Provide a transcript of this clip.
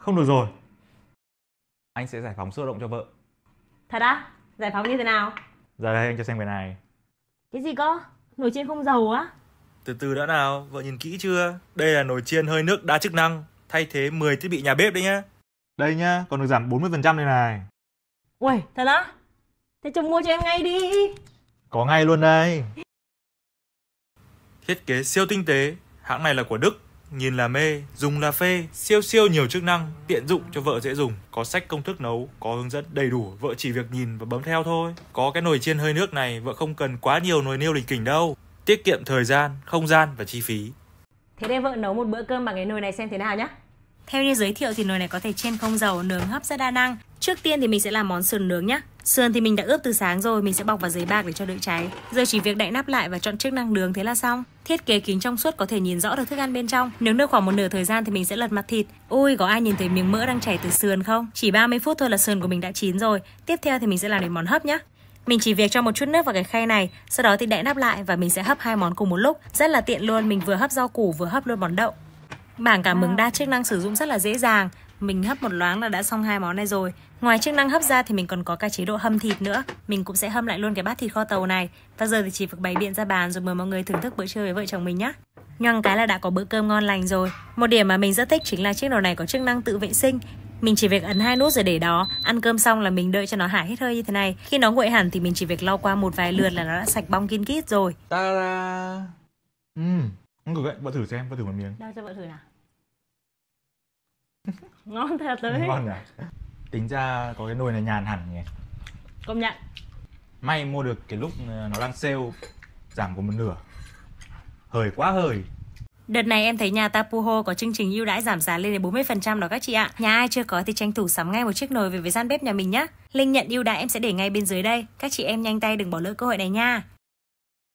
Không được rồi. Anh sẽ giải phóng sơ động cho vợ. Thật á? Giải phóng như thế nào? Giờ đây anh cho xem cái này. Cái gì cơ? Nồi chiên không dầu á? Từ từ đã nào, vợ nhìn kỹ chưa? Đây là nồi chiên hơi nước đa chức năng, thay thế 10 thiết bị nhà bếp đấy nhá. Đây nhá, còn được giảm 40% đây này. Ui, thật á? Thế chồng mua cho em ngay đi. Có ngay luôn đây. Thiết kế siêu tinh tế, hãng này là của Đức, nhìn là mê, dùng là phê, siêu siêu nhiều chức năng, tiện dụng cho vợ dễ dùng, có sách công thức nấu, có hướng dẫn đầy đủ, vợ chỉ việc nhìn và bấm theo thôi. Có cái nồi chiên hơi nước này, vợ không cần quá nhiều nồi niêu lịch kỉnh đâu, tiết kiệm thời gian, không gian và chi phí. Thế để vợ nấu một bữa cơm bằng cái nồi này xem thế nào nhé. Theo như giới thiệu thì nồi này có thể chiên không dầu, nướng hấp rất đa năng. Trước tiên thì mình sẽ làm món sườn nướng nhé. Sườn thì mình đã ướp từ sáng rồi, mình sẽ bọc vào giấy bạc để cho đỡ cháy. Giờ chỉ việc đậy nắp lại và chọn chức năng nướng thế là xong. Thiết kế kính trong suốt có thể nhìn rõ được thức ăn bên trong. Nướng được khoảng một nửa thời gian thì mình sẽ lật mặt thịt. Ui, có ai nhìn thấy miếng mỡ đang chảy từ sườn không? Chỉ 30 phút thôi là sườn của mình đã chín rồi. Tiếp theo thì mình sẽ làm đến món hấp nhé. Mình chỉ việc cho một chút nước vào cái khay này, sau đó thì đậy nắp lại và mình sẽ hấp hai món cùng một lúc. Rất là tiện luôn, mình vừa hấp rau củ vừa hấp luôn món đậu. Bảng cảm ứng đa chức năng sử dụng rất là dễ dàng. Mình hấp một loáng là đã xong hai món này rồi. Ngoài chức năng hấp ra thì mình còn có cả chế độ hâm thịt nữa. Mình cũng sẽ hâm lại luôn cái bát thịt kho tàu này. Và giờ thì chỉ việc bày biện ra bàn rồi mời mọi người thưởng thức bữa trưa với vợ chồng mình nhé. Nhoang cái là đã có bữa cơm ngon lành rồi. Một điểm mà mình rất thích chính là chiếc nồi này có chức năng tự vệ sinh. Mình chỉ việc ấn hai nút rồi để đó, ăn cơm xong là mình đợi cho nó hả hết hơi như thế này. Khi nó nguội hẳn thì mình chỉ việc lau qua một vài lượt là nó đã sạch bong kín kít rồi. Ta-da! Uhm. Ừ ngược vậy vợ thử xem vợ thử một miếng đâu cho vợ thử nào ngon thật đấy ngon à tính ra có cái nồi này nhàn hẳn nhỉ công nhận may mua được cái lúc ờ, nó đang sale giảm có một nửa hời quá hời Đợt này em thấy nhà Tapuho có chương trình ưu đãi giảm giá lên đến 40% đó các chị ạ. Nhà ai chưa có thì tranh thủ sắm ngay một chiếc nồi về với gian bếp nhà mình nhé. Linh nhận ưu đãi em sẽ để ngay bên dưới đây. Các chị em nhanh tay đừng bỏ lỡ cơ hội này nha.